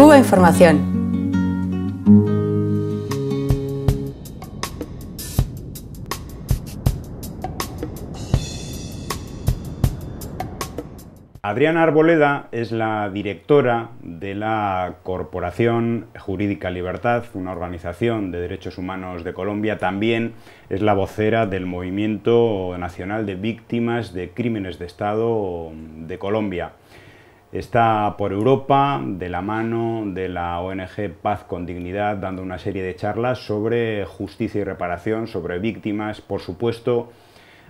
Cuba Información. Adriana Arboleda es la directora de la Corporación Jurídica Libertad, una organización de derechos humanos de Colombia. También es la vocera del Movimiento Nacional de Víctimas de Crímenes de Estado de Colombia. Está por Europa de la mano de la ONG Paz con Dignidad dando una serie de charlas sobre justicia y reparación, sobre víctimas, por supuesto,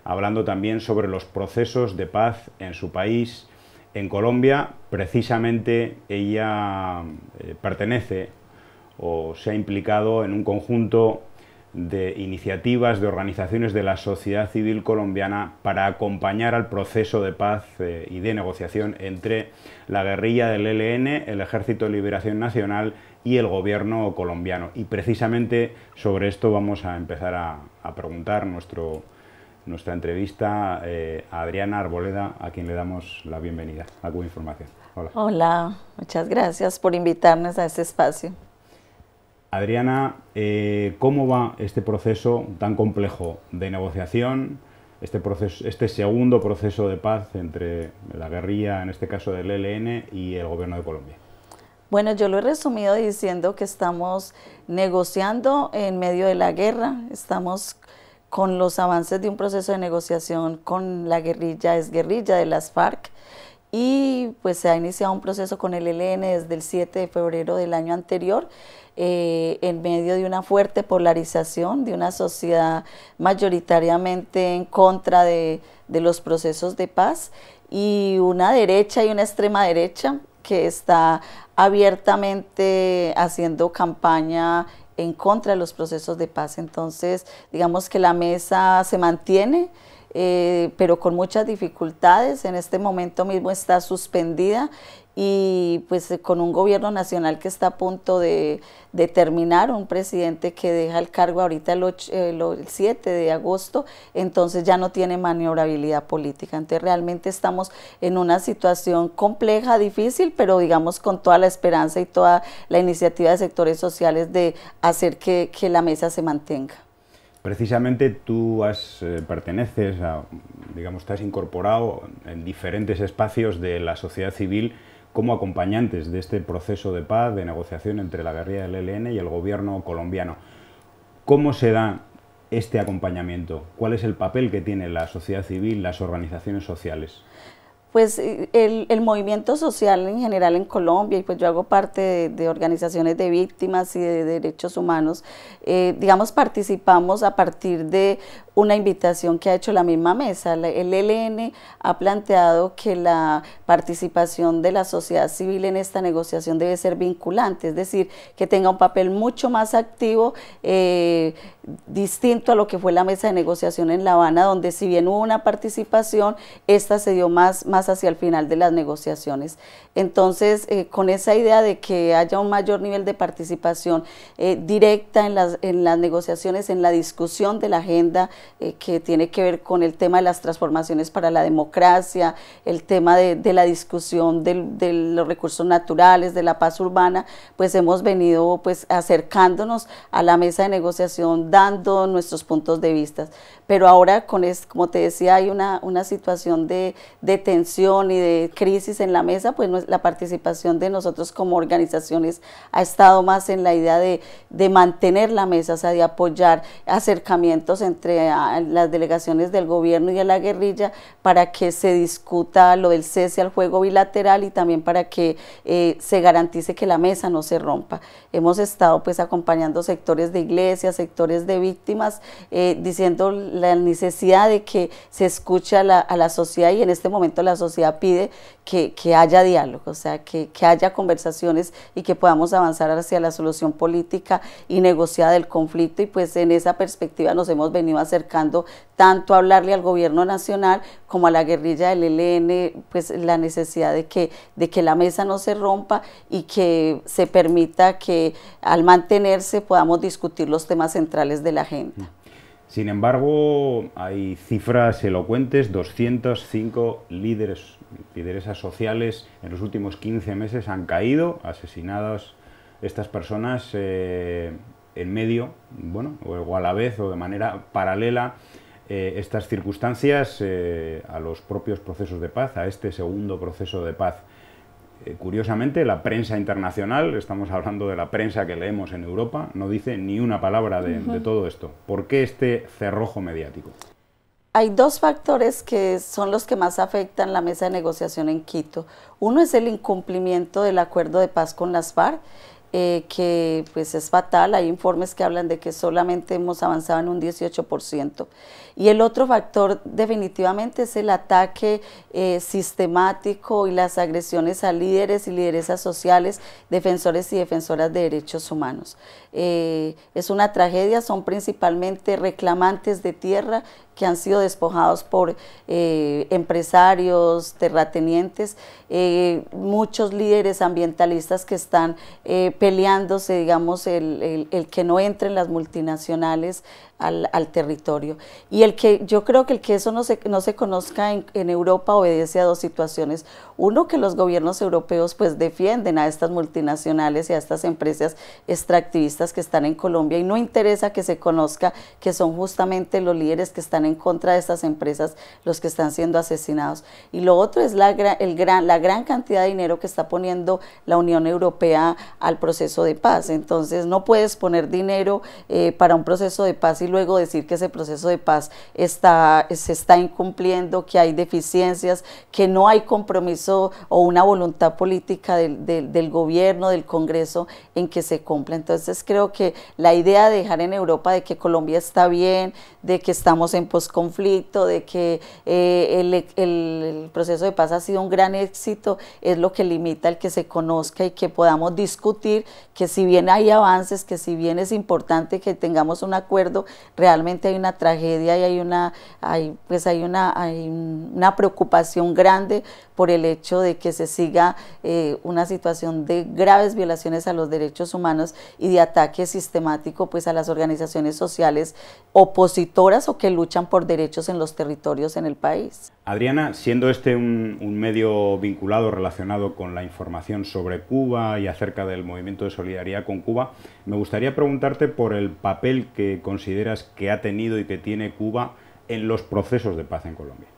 hablando también sobre los procesos de paz en su país. En Colombia, precisamente, ella eh, pertenece o se ha implicado en un conjunto de iniciativas, de organizaciones de la sociedad civil colombiana para acompañar al proceso de paz eh, y de negociación entre la guerrilla del ELN, el Ejército de Liberación Nacional y el gobierno colombiano. Y precisamente sobre esto vamos a empezar a, preguntar nuestro, nuestra entrevista eh, a Adriana Arboleda, a quien le damos la bienvenida a Información. Hola. Hola, muchas gracias por invitarnos a este espacio. Adriana, eh, ¿cómo va este proceso tan complejo de negociación, este, este segundo proceso de paz entre la guerrilla, en este caso del ELN, y el gobierno de Colombia? Bueno, yo lo he resumido diciendo que estamos negociando en medio de la guerra, estamos con los avances de un proceso de negociación con la guerrilla, es guerrilla de las FARC, y pues se ha iniciado un proceso con el ELN desde el 7 de febrero del año anterior, eh, en medio de una fuerte polarización de una sociedad mayoritariamente en contra de los procesos de paz y una derecha y una extrema derecha que está abiertamente haciendo campaña en contra de los procesos de paz. Entonces, digamos que la mesa se mantiene. Eh, pero con muchas dificultades. En este momento mismo está suspendida y pues eh, con un gobierno nacional que está a punto de, terminar, un presidente que deja el cargo ahorita el, 7 eh, de agosto, entonces ya no tiene maniobrabilidad política. Entonces realmente estamos en una situación compleja, difícil, pero digamos con toda la esperanza y toda la iniciativa de sectores sociales de hacer que la mesa se mantenga. Precisamente tú has, eh, perteneces a, digamos, te has incorporado en diferentes espacios de la sociedad civil como acompañantes de este proceso de paz, de negociación entre la guerrilla del ELN y el gobierno colombiano. ¿Cómo se da este acompañamiento? ¿Cuál es el papel que tiene la sociedad civil, las organizaciones sociales? pues eh, el, movimiento social en general en Colombia, y pues yo hago parte de, organizaciones de víctimas y de, derechos humanos, eh, digamos, participamos a partir de una invitación que ha hecho la misma mesa. El ELN ha planteado que la participación de la sociedad civil en esta negociación debe ser vinculante, es decir, que tenga un papel mucho más activo, eh, distinto a lo que fue la mesa de negociación en La Habana, donde si bien hubo una participación, esta se dio más hacia el final de las negociaciones. Entonces, eh, con esa idea de que haya un mayor nivel de participación eh, directa en las, en las negociaciones, en la discusión de la agenda eh, que tiene que ver con el tema de las transformaciones para la democracia, el tema de, de la discusión de los recursos naturales, de la paz urbana, pues hemos venido pues acercándonos a la mesa de negociación, dando nuestros puntos de vista. Pero ahora, con es, como te decía, hay una, una situación de, de tensión y de crisis en la mesa, pues la participación de nosotros como organizaciones ha estado más en la idea de, de mantener la mesa, o sea, de apoyar acercamientos entre ah, las delegaciones del gobierno y a la guerrilla para que se discuta lo del cese al juego bilateral y también para que eh, se garantice que la mesa no se rompa. Hemos estado pues acompañando sectores de iglesias, sectores de víctimas, eh, diciendo la necesidad de que se escuche a la, a la sociedad y en este momento la sociedad pide que, haya diálogo, o sea, que, haya conversaciones y que podamos avanzar hacia la solución política y negociada del conflicto. Y pues en esa perspectiva nos hemos venido acercando tanto a hablarle al gobierno nacional como a la guerrilla del ELN, pues la necesidad de que, de que la mesa no se rompa y que se permita que al mantenerse podamos discutir los temas centrales de la agenda. Sin embargo, hay cifras elocuentes, 205 líderes, lideresas sociales en los últimos 15 meses han caído, asesinadas estas personas eh, en medio, bueno, o a la vez o de manera paralela eh, estas circunstancias eh, a los propios procesos de paz, a este segundo proceso de paz. Eh, curiosamente, la prensa internacional, estamos hablando de la prensa que leemos en Europa, no dice ni una palabra de, de todo esto. ¿Por qué este cerrojo mediático? Hay dos factores que son los que más afectan la mesa de negociación en Quito. Uno es el incumplimiento del acuerdo de paz con las FARC eh, que pues es fatal. Hay informes que hablan de que solamente hemos avanzado en un 18%. Y el otro factor definitivamente es el ataque eh, sistemático y las agresiones a líderes y lideresas sociales, defensores y defensoras de derechos humanos. Eh, es una tragedia, son principalmente reclamantes de tierra que han sido despojados por empresarios, terratenientes, muchos líderes ambientalistas que están peleándose, digamos, el, que no entren las multinacionales al, territorio. Y el que yo creo que el que eso no se, no se conozca en, Europa obedece a dos situaciones. Uno, que los gobiernos europeos pues defienden a estas multinacionales y a estas empresas extractivistas que están en Colombia y no interesa que se conozca que son justamente los líderes que están en contra de estas empresas los que están siendo asesinados. Y lo otro es la, el gran, la gran cantidad de dinero que está poniendo la Unión Europea al proceso proceso de paz. Entonces no puedes poner dinero eh, para un proceso de paz y luego decir que ese proceso de paz está, se está incumpliendo, que hay deficiencias, que no hay compromiso o una voluntad política del, gobierno, del Congreso en que se cumpla. Entonces creo que la idea de dejar en Europa de que Colombia está bien, de que estamos en posconflicto, de que eh, el proceso de paz ha sido un gran éxito, es lo que limita el que se conozca y que podamos discutir que si bien hay avances, que si bien es importante que tengamos un acuerdo, realmente hay una tragedia y hay una, hay, pues hay una, hay una preocupación grande por el hecho de que se siga eh, una situación de graves violaciones a los derechos humanos y de ataque sistemático pues a las organizaciones sociales opositoras o que luchan por derechos en los territorios en el país. Adriana, siendo este un medio vinculado, relacionado con la información sobre Cuba y acerca del movimiento de Solidaridad con Cuba. Me gustaría preguntarte por el papel que consideras que ha tenido y que tiene Cuba en los procesos de paz en Colombia.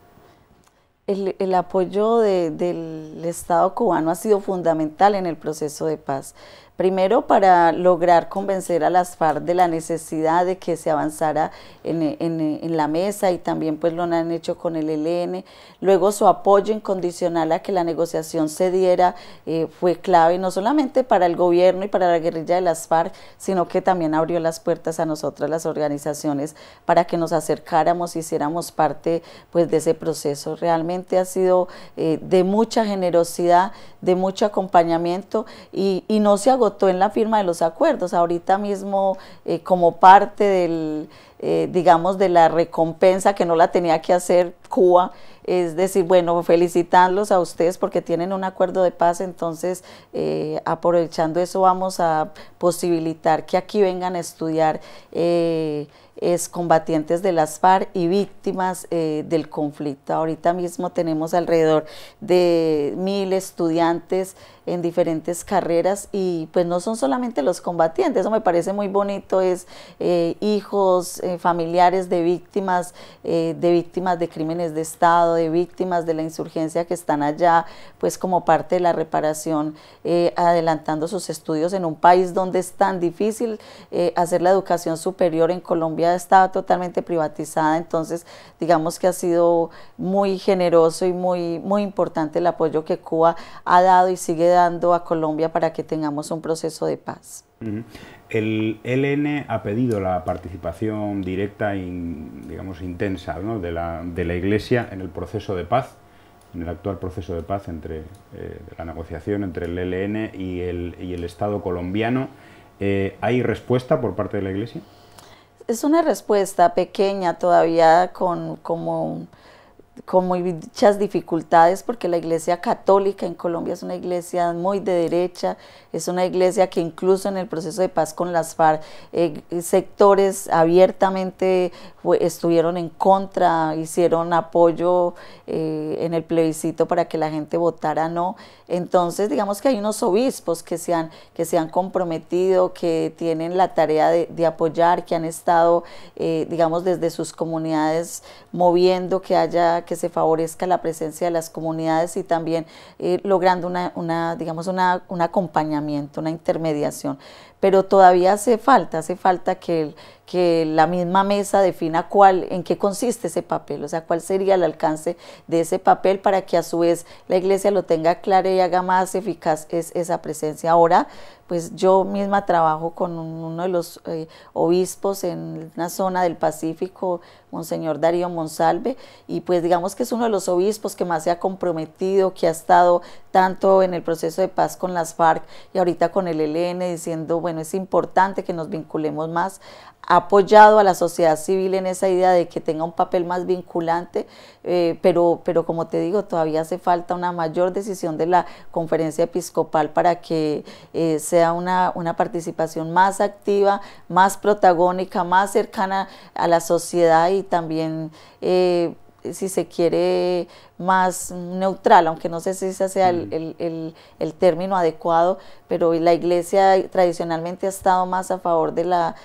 El, apoyo del Estado cubano ha sido fundamental en el proceso de paz. Primero, para lograr convencer a las FARC de la necesidad de que se avanzara en, la mesa y también pues lo han hecho con el ELN. Luego, su apoyo incondicional a que la negociación se diera eh, fue clave, no solamente para el gobierno y para la guerrilla de las FARC, sino que también abrió las puertas a nosotras las organizaciones para que nos acercáramos y hiciéramos parte pues de ese proceso. Realmente ha sido eh, de mucha generosidad, de mucho acompañamiento y, no se agotó en la firma de los acuerdos. Ahorita mismo, eh, como parte del eh, digamos, de la recompensa que no la tenía que hacer Cuba, es decir, bueno, felicitarlos a ustedes porque tienen un acuerdo de paz, entonces eh, aprovechando eso vamos a posibilitar que aquí vengan a estudiar eh, es combatientes de las FARC y víctimas del conflicto. Ahorita mismo tenemos alrededor de mil estudiantes en diferentes carreras y pues no son solamente los combatientes, eso me parece muy bonito, es hijos, familiares de víctimas, eh, de víctimas de crímenes de Estado, de víctimas de la insurgencia que están allá, pues como parte de la reparación, eh, adelantando sus estudios en un país donde es tan difícil eh, hacer la educación superior. En Colombia estaba totalmente privatizada, entonces digamos que ha sido muy generoso y muy, muy importante el apoyo que Cuba ha dado y sigue dando a Colombia para que tengamos un proceso de paz. El e LN ha pedido la participación directa y, digamos, intensa de, la, Iglesia en el proceso de paz, en el actual proceso de paz entre eh, la negociación entre el e LN y el, Estado colombiano. Eh, ¿Hay respuesta por parte de la Iglesia? Es una respuesta pequeña todavía, con como con muchas dificultades porque la iglesia católica en Colombia es una iglesia muy de derecha, es una iglesia que incluso en el proceso de paz con las FARC, eh, sectores abiertamente estuvieron en contra, hicieron apoyo eh, en el plebiscito para que la gente votara no. Entonces, digamos que hay unos obispos que se han, que se han comprometido, que tienen la tarea de, apoyar, que han estado, eh, digamos, desde sus comunidades moviendo que haya que se favorezca la presencia de las comunidades y también eh, logrando una, digamos, un acompañamiento, una intermediación. Pero todavía hace falta, hace falta que el, que la misma mesa defina cuál, en qué consiste ese papel, o sea, cuál sería el alcance de ese papel para que a su vez la iglesia lo tenga claro y haga más eficaz esa presencia. Ahora, pues yo misma trabajo con uno de los eh, obispos en una zona del Pacífico, Monseñor Darío Monsalve, y pues digamos que es uno de los obispos que más se ha comprometido, que ha estado tanto en el proceso de paz con las FARC y ahorita con el ELN, diciendo, bueno, es importante que nos vinculemos más a apoyado a la sociedad civil en esa idea de que tenga un papel más vinculante, eh, pero, pero como te digo, todavía hace falta una mayor decisión de la conferencia episcopal para que eh, sea una, participación más activa, más protagónica, más cercana a la sociedad y también... Eh, si se quiere, más neutral, aunque no sé si ese sea el, mm. término adecuado, pero la Iglesia tradicionalmente ha estado más a favor de la,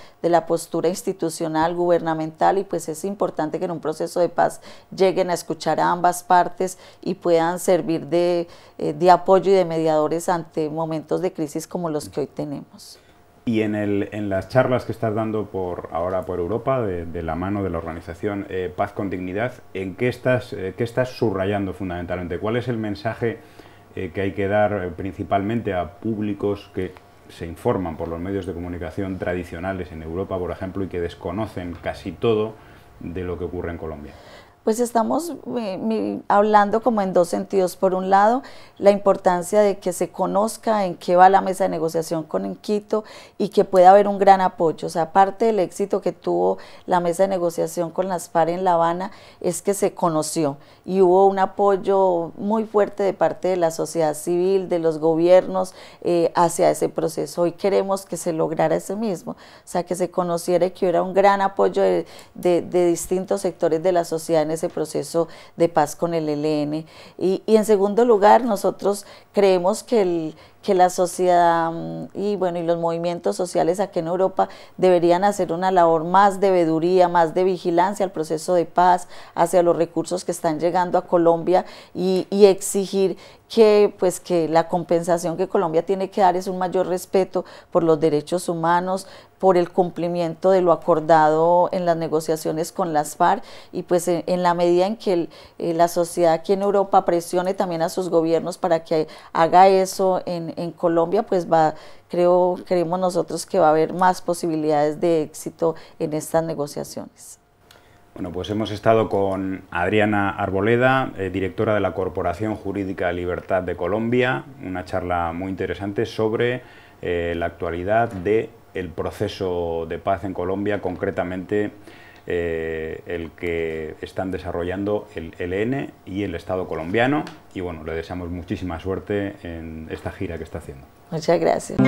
postura institucional, gubernamental, y pues es importante que en un proceso de paz lleguen a escuchar a ambas partes y puedan servir de eh, apoyo y de mediadores ante momentos de crisis como los que hoy tenemos. Y en, el, en, las charlas que estás dando por ahora por Europa, de, la mano de la organización eh, Paz con Dignidad, ¿en qué estás, eh, estás subrayando fundamentalmente? ¿Cuál es el mensaje eh, que hay que dar principalmente a públicos que se informan por los medios de comunicación tradicionales en Europa, por ejemplo, y que desconocen casi todo de lo que ocurre en Colombia? pues estamos eh, hablando como en dos sentidos. Por un lado, la importancia de que se conozca en qué va la mesa de negociación con Quito y que pueda haber un gran apoyo. O sea, parte del éxito que tuvo la mesa de negociación con las PAR en La Habana, es que se conoció y hubo un apoyo muy fuerte de parte de la sociedad civil, de los gobiernos eh, hacia ese proceso. Hoy queremos que se lograra ese mismo, o sea, que se conociera y que hubiera un gran apoyo de, de distintos sectores de la sociedad en ese proceso de paz con el ELN. Y, y en segundo lugar, nosotros creemos que el, que la sociedad mm, y bueno y los movimientos sociales aquí en Europa deberían hacer una labor más de veduría, más de vigilancia al proceso de paz, hacia los recursos que están llegando a Colombia y, exigir que pues que la compensación que Colombia tiene que dar es un mayor respeto por los derechos humanos, por el cumplimiento de lo acordado en las negociaciones con las FARC y pues en, la medida en que eh, la sociedad aquí en Europa presione también a sus gobiernos para que haga eso en, en Colombia, pues va, creo, creemos nosotros que va a haber más posibilidades de éxito en estas negociaciones. Bueno, pues hemos estado con Adriana Arboleda, eh, directora de la Corporación Jurídica Libertad de Colombia, una charla muy interesante sobre eh, la actualidad del proceso de paz en Colombia, concretamente eh, el que están desarrollando el e LN y el Estado colombiano. Y bueno, le deseamos muchísima suerte en esta gira que está haciendo. Muchas gracias.